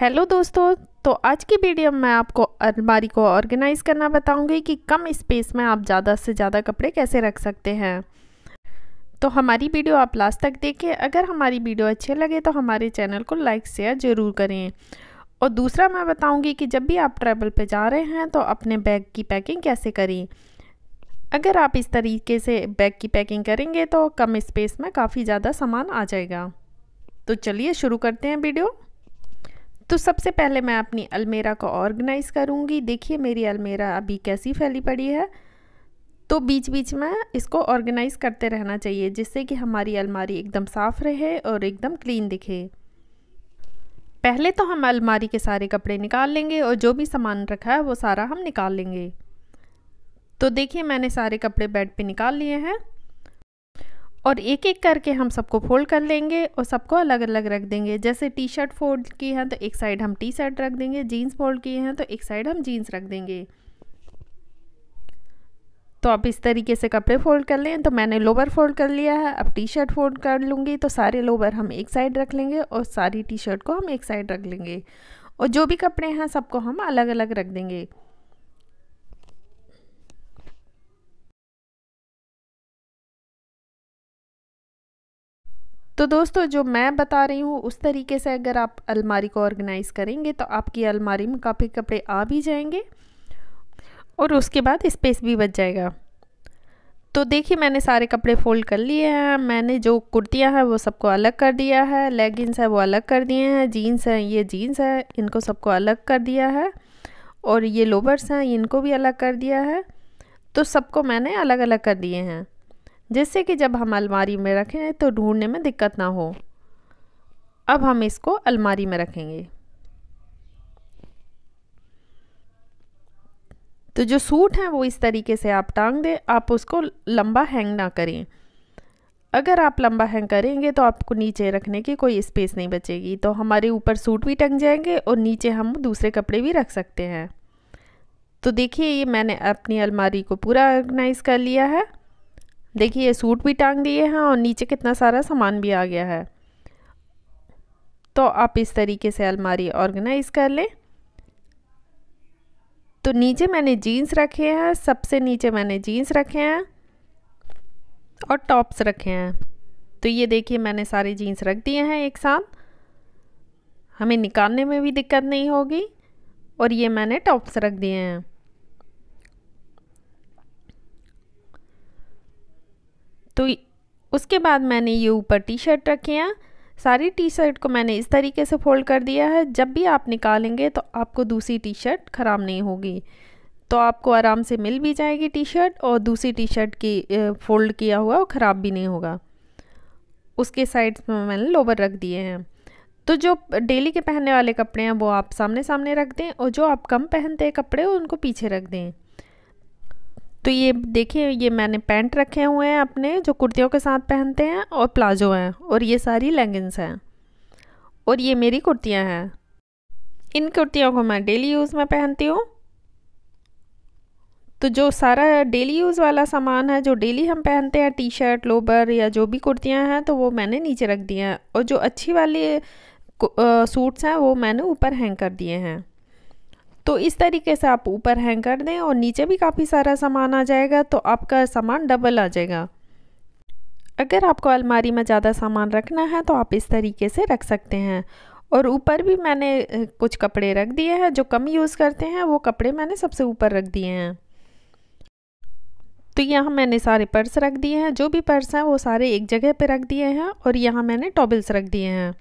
hello दोस्तों तो आज की वीडियो में मैं आपको अलमारी को ऑर्गेनाइज़ करना बताऊंगी कि कम स्पेस में आप ज़्यादा से ज़्यादा कपड़े कैसे रख सकते हैं तो हमारी वीडियो आप लास्ट तक देखिए अगर हमारी वीडियो अच्छे लगे तो हमारे चैनल को लाइक शेयर ज़रूर करें और दूसरा मैं बताऊंगी कि जब भी आप ट्रैवल पर जा रहे हैं तो अपने बैग की पैकिंग कैसे करें अगर आप इस तरीके से बैग की पैकिंग करेंगे तो कम स्पेस में काफ़ी ज़्यादा सामान आ जाएगा तो चलिए शुरू करते हैं वीडियो तो सबसे पहले मैं अपनी अलमेरा को ऑर्गेनाइज़ करूँगी देखिए मेरी अलमेरा अभी कैसी फैली पड़ी है तो बीच बीच में इसको ऑर्गेनाइज़ करते रहना चाहिए जिससे कि हमारी अलमारी एकदम साफ़ रहे और एकदम क्लीन दिखे पहले तो हम अलमारी के सारे कपड़े निकाल लेंगे और जो भी सामान रखा है वो सारा हम निकाल लेंगे तो देखिए मैंने सारे कपड़े बेड पे निकाल लिए हैं और एक एक करके हम सबको फोल्ड कर लेंगे और सबको अलग अलग रख देंगे जैसे टी शर्ट फोल्ड की है तो एक साइड हम टी शर्ट रख देंगे जीन्स फोल्ड किए हैं तो एक साइड हम जीन्स तो रख देंगे तो आप इस तरीके से कपड़े फोल्ड कर लें तो मैंने लोवर फोल्ड कर लिया है अब टी शर्ट फोल्ड कर लूँगी तो सारे लोवर हम एक साइड रख लेंगे और सारी टी शर्ट को हम एक साइड रख लेंगे और जो भी कपड़े हैं सबको हम अलग अलग रख देंगे तो दोस्तों जो मैं बता रही हूँ उस तरीके से अगर आप अलमारी को ऑर्गेनाइज़ करेंगे तो आपकी अलमारी में काफ़ी कपड़े आ भी जाएंगे और उसके बाद स्पेस भी बच जाएगा तो देखिए मैंने सारे कपड़े फोल्ड कर लिए हैं मैंने जो कुर्तियाँ हैं वो सबको अलग कर दिया है लेगिंग्स है वो अलग कर दिए हैं जीन्स हैं ये जीन्स हैं इनको सबको अलग कर दिया है और ये लोवर्स हैं इनको भी अलग कर दिया है तो सबको मैंने अलग अलग कर दिए हैं जिससे कि जब हम अलमारी में रखें तो ढूंढने में दिक्कत ना हो अब हम इसको अलमारी में रखेंगे तो जो सूट हैं वो इस तरीके से आप टांग दें आप उसको लंबा हैंग ना करें अगर आप लंबा हैंग करेंगे तो आपको नीचे रखने की कोई स्पेस नहीं बचेगी तो हमारे ऊपर सूट भी टंग जाएंगे और नीचे हम दूसरे कपड़े भी रख सकते हैं तो देखिए ये मैंने अपनी अलमारी को पूरा ऑर्गेनाइज़ कर लिया है देखिए ये सूट भी टांग दिए हैं और नीचे कितना सारा सामान भी आ गया है तो आप इस तरीके से अलमारी ऑर्गेनाइज़ कर लें तो नीचे मैंने जीन्स रखे हैं सबसे नीचे मैंने जीन्स रखे हैं और टॉप्स रखे हैं तो ये देखिए मैंने सारे जीन्स रख दिए हैं एक साथ हमें निकालने में भी दिक्कत नहीं होगी और ये मैंने टॉप्स रख दिए हैं तो उसके बाद मैंने ये ऊपर टी शर्ट रखे हैं सारी टी शर्ट को मैंने इस तरीके से फोल्ड कर दिया है जब भी आप निकालेंगे तो आपको दूसरी टी शर्ट ख़राब नहीं होगी तो आपको आराम से मिल भी जाएगी टी शर्ट और दूसरी टी शर्ट की फोल्ड किया हुआ वो ख़राब भी नहीं होगा उसके साइड्स में मैंने लोवर रख दिए हैं तो जो डेली के पहनने वाले कपड़े हैं वो आप सामने सामने रख दें और जो आप कम पहनते हैं कपड़े उनको पीछे रख दें तो ये देखिए ये मैंने पैंट रखे हुए हैं अपने जो कुर्तियों के साथ पहनते हैं और प्लाजो हैं और ये सारी लेगिंग्स हैं और ये मेरी कुर्तियाँ हैं इन कुर्तियों को मैं डेली यूज़ में पहनती हूँ तो जो सारा डेली यूज़ वाला सामान है जो डेली हम पहनते हैं टी शर्ट लोबर या जो भी कुर्तियाँ हैं तो वो मैंने नीचे रख दिए हैं और जो अच्छी वाली सूट्स हैं वो मैंने ऊपर हैंग कर दिए हैं तो इस तरीके से आप ऊपर हैंग कर दें और नीचे भी काफ़ी सारा सामान आ जाएगा तो आपका सामान डबल आ जाएगा अगर आपको अलमारी में ज़्यादा सामान रखना है तो आप इस तरीके से रख सकते हैं और ऊपर भी मैंने कुछ कपड़े रख दिए हैं जो कम यूज़ करते हैं वो कपड़े मैंने सबसे ऊपर रख दिए हैं तो यहाँ मैंने सारे पर्स रख दिए हैं जो भी पर्स हैं वो सारे एक जगह पे रख दिए हैं और यहाँ मैंने टॉबल्स रख दिए हैं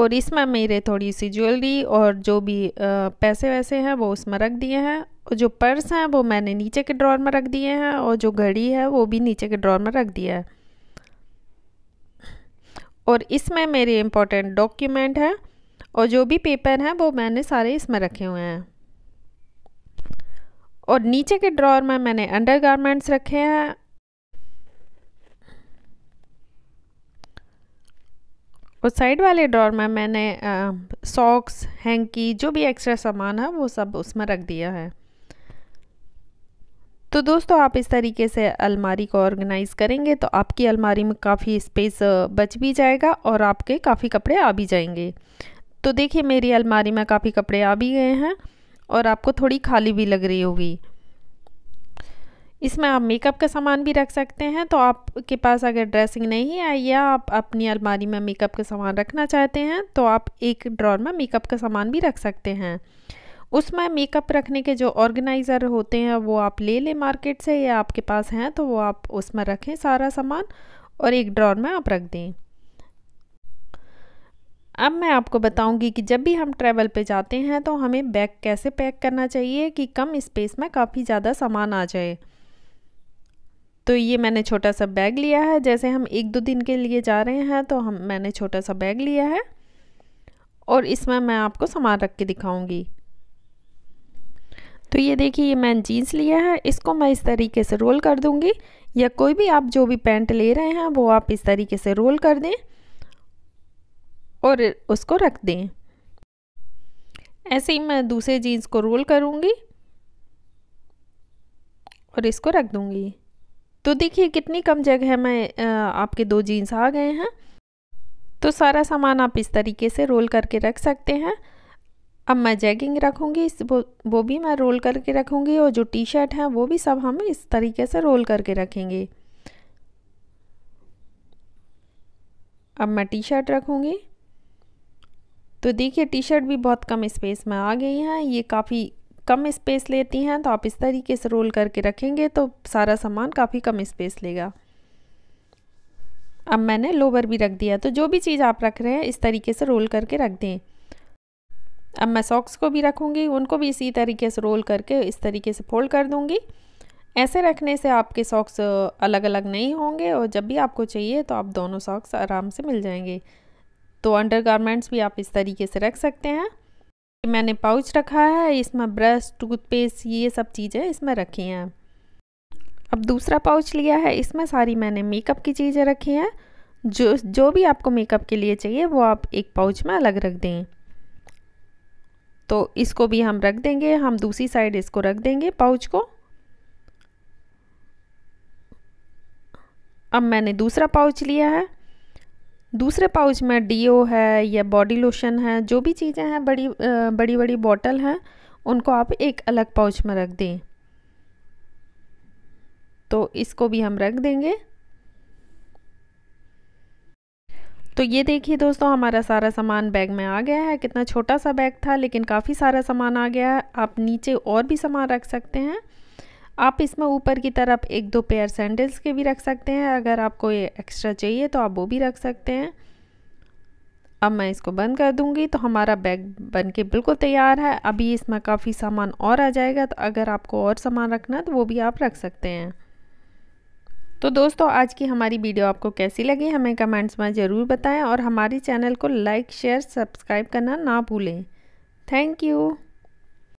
और इसमें मेरे थोड़ी सी ज्वेलरी और जो भी पैसे वैसे हैं वो उसमें रख दिए हैं और जो पर्स हैं वो मैंने नीचे के ड्रॉर में रख दिए हैं और जो घड़ी है वो भी नीचे के ड्रॉर में रख दिया है और इसमें मेरे इम्पोर्टेंट डॉक्यूमेंट हैं और जो भी पेपर हैं वो मैंने सारे इसमें रखे हुए हैं और नीचे के ड्रॉर में मैंने अंडर रखे हैं और साइड वाले ड्रॉर में मैंने सॉक्स हैंकी जो भी एक्स्ट्रा सामान है वो सब उसमें रख दिया है तो दोस्तों आप इस तरीके से अलमारी को ऑर्गेनाइज़ करेंगे तो आपकी अलमारी में काफ़ी स्पेस बच भी जाएगा और आपके काफ़ी कपड़े आ भी जाएंगे तो देखिए मेरी अलमारी में काफ़ी कपड़े आ भी गए हैं और आपको थोड़ी खाली भी लग रही होगी इसमें आप मेकअप का सामान भी रख सकते हैं तो आपके पास अगर ड्रेसिंग नहीं है या आप अपनी अलमारी में मेकअप का सामान रखना चाहते हैं तो आप एक ड्रॉर में मेकअप का सामान भी रख सकते हैं उसमें मेकअप रखने के जो ऑर्गेनाइज़र होते हैं वो आप ले लें मार्केट से या आपके पास हैं तो वो आप उसमें रखें सारा सामान और एक ड्रॉर में आप रख दें अब मैं आपको बताऊंगी कि जब भी हम ट्रैवल पे जाते हैं तो हमें बैग कैसे पैक करना चाहिए कि कम स्पेस में काफ़ी ज़्यादा सामान आ जाए तो ये मैंने छोटा सा बैग लिया है जैसे हम एक दो दिन के लिए जा रहे हैं तो हम मैंने छोटा सा बैग लिया है और इसमें मैं आपको सामान रख के दिखाऊंगी तो ये देखिए ये मैंने जीन्स लिया है इसको मैं इस तरीके से रोल कर दूंगी या कोई भी आप जो भी पैंट ले रहे हैं वो आप इस तरीके से रोल कर दें और उसको रख दें ऐसे ही मैं दूसरे जीन्स को रोल करूँगी और इसको रख दूँगी तो देखिए कितनी कम जगह में आपके दो जीन्स आ गए हैं तो सारा सामान आप इस तरीके से रोल करके रख सकते हैं अब मैं जैगिंग रखूँगी वो वो भी मैं रोल करके रखूँगी और जो टी शर्ट हैं वो भी सब हम इस तरीके से रोल करके रखेंगे अब मैं टी शर्ट रखूँगी तो देखिए टी शर्ट भी बहुत कम स्पेस में आ गई हैं ये काफ़ी कम स्पेस लेती हैं तो आप इस तरीके से रोल करके रखेंगे तो सारा सामान काफ़ी कम स्पेस लेगा अब मैंने लोवर भी रख दिया तो जो भी चीज़ आप रख रहे हैं इस तरीके से रोल करके रख दें अब मैं सॉक्स को भी रखूँगी उनको भी इसी तरीके से रोल करके इस तरीके से फोल्ड कर दूँगी ऐसे रखने से आपके सॉक्स अलग अलग नहीं होंगे और जब भी आपको चाहिए तो आप दोनों सॉक्स आराम से मिल जाएंगे तो अंडर भी आप इस तरीके से रख सकते हैं मैंने पाउच रखा है इसमें ब्रश टूथपेस्ट ये सब चीज़ें इसमें रखी हैं अब दूसरा पाउच लिया है इसमें सारी मैंने मेकअप की चीज़ें रखी हैं जो जो भी आपको मेकअप के लिए चाहिए वो आप एक पाउच में अलग रख दें तो इसको भी हम रख देंगे हम दूसरी साइड इसको रख देंगे पाउच को अब मैंने दूसरा पाउच लिया है दूसरे पाउच में डीओ है या बॉडी लोशन है जो भी चीज़ें हैं बड़ी बड़ी बड़ी बॉटल हैं उनको आप एक अलग पाउच में रख दें तो इसको भी हम रख देंगे तो ये देखिए दोस्तों हमारा सारा सामान बैग में आ गया है कितना छोटा सा बैग था लेकिन काफ़ी सारा सामान आ गया है आप नीचे और भी सामान रख सकते हैं आप इसमें ऊपर की तरफ एक दो पेयर सैंडल्स के भी रख सकते हैं अगर आपको ये एक्स्ट्रा चाहिए तो आप वो भी रख सकते हैं अब मैं इसको बंद कर दूंगी तो हमारा बैग बन के बिल्कुल तैयार है अभी इसमें काफ़ी सामान और आ जाएगा तो अगर आपको और सामान रखना तो वो भी आप रख सकते हैं तो दोस्तों आज की हमारी वीडियो आपको कैसी लगी हमें कमेंट्स में ज़रूर बताएं और हमारे चैनल को लाइक शेयर सब्सक्राइब करना ना भूलें थैंक यू